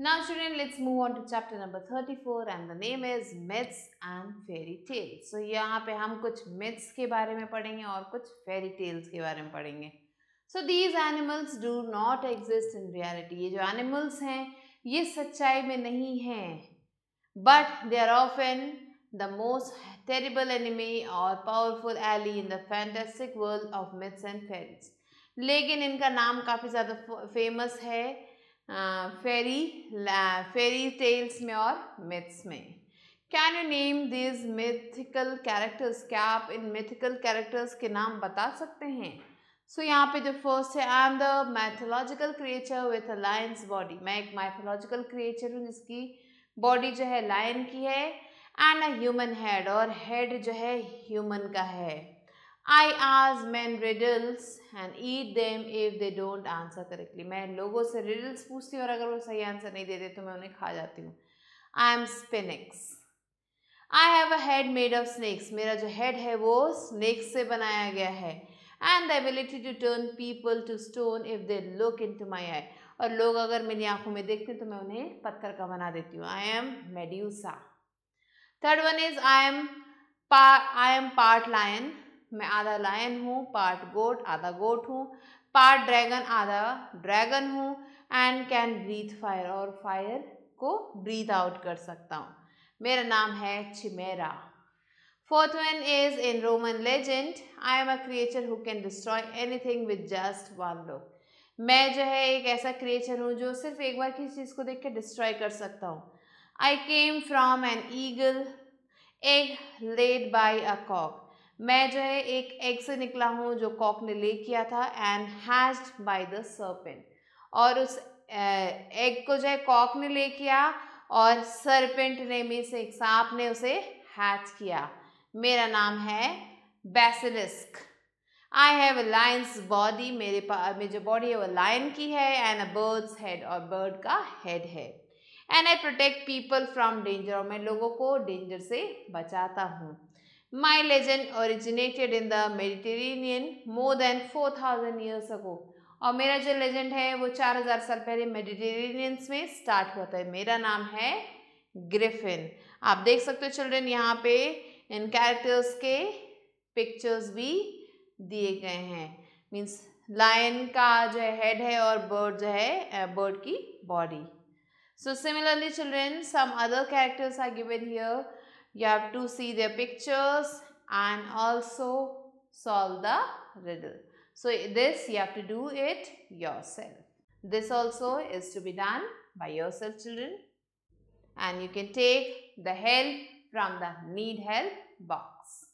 Now children, let's move on to chapter number 34 and the name is myths and fairy tales. So यहाँ पे हम कुछ myths के बारे में पढ़ेंगे और कुछ fairy tales के बारे में पढ़ेंगे So these animals do not exist in reality. ये जो animals हैं ये सच्चाई में नहीं हैं But they are often the most terrible enemy or powerful ally in the fantastic world of myths and fairies. लेकिन इनका नाम काफ़ी ज़्यादा famous है फेरी फेरी टेल्स में और मिथ्स में can you name these mythical characters क्या आप इन मिथिकल कैरेक्टर्स के नाम बता सकते हैं सो so, यहाँ पे जो फर्स्ट है I am the mythological creature with a lion's body मैं एक मैथोलॉजिकल क्रिएचर हूँ जिसकी बॉडी जो है लाइन की है एंड अ ह्यूमन हेड और हेड जो है ह्यूमन का है I ask man riddles and eat them if they don't answer correctly मैं लोगों से रिडल्स पूछती हूँ और अगर वो सही आंसर नहीं देते तो मैं उन्हें खा जाती हूँ I am sphinx I have a head made of snakes मेरा जो हेड है वो स्नैक्स से बनाया गया है and the ability to turn people to stone if they look into my eye और लोग अगर मेरी आंखों में देखते हैं तो मैं उन्हें पत्थर का बना देती हूँ I am Medusa third one is I am I am part lion मैं आधा लायन हूँ पार्ट गोट आधा गोट हूँ पार्ट ड्रैगन आधा ड्रैगन हूँ एंड कैन ब्रीथ फायर और फायर को ब्रीथ आउट कर सकता हूँ मेरा नाम है Chimera fourth one is in Roman legend I am a creature who can destroy anything with just one look मैं जो है एक ऐसा क्रिएचर हूँ जो सिर्फ एक बार किसी चीज़ को देख के डिस्ट्रॉय कर सकता हूँ I came from an eagle egg laid by a cock मैं जो है एक एग से निकला हूँ जो कॉक ने ले किया था and hatched by the serpent और उस एग को जो है कॉक ने ले किया और सरपेंट ने मे से एक सांप ने उसे हैच किया मेरा नाम है basilisk I have a lion's body मेरे पास मेरी जो बॉडी है वो लाइन की है एंड अ बर्ड्स हेड और बर्ड का हेड है and I protect people from danger और मैं लोगों को डेंजर से बचाता हूँ my legend originated in the the more than four thousand years ago. और मेरा जो लेजेंड है वो चार हजार साल पहले मेडिटेरियंस में स्टार्ट हुआ था मेरा नाम है ग्रिफिन आप देख सकते हो चिल्ड्रेन यहाँ पे इन कैरेक्टर्स के पिक्चर्स भी दिए गए हैं मीन्स लाइन का जो हेड है और बर्ड जो है बर्ड की body so similarly children some other characters are given here You have to see their pictures and also solve the riddle. So this you have to do it yourself. This also is to be done by yourself children. And you can take the help from the need help box.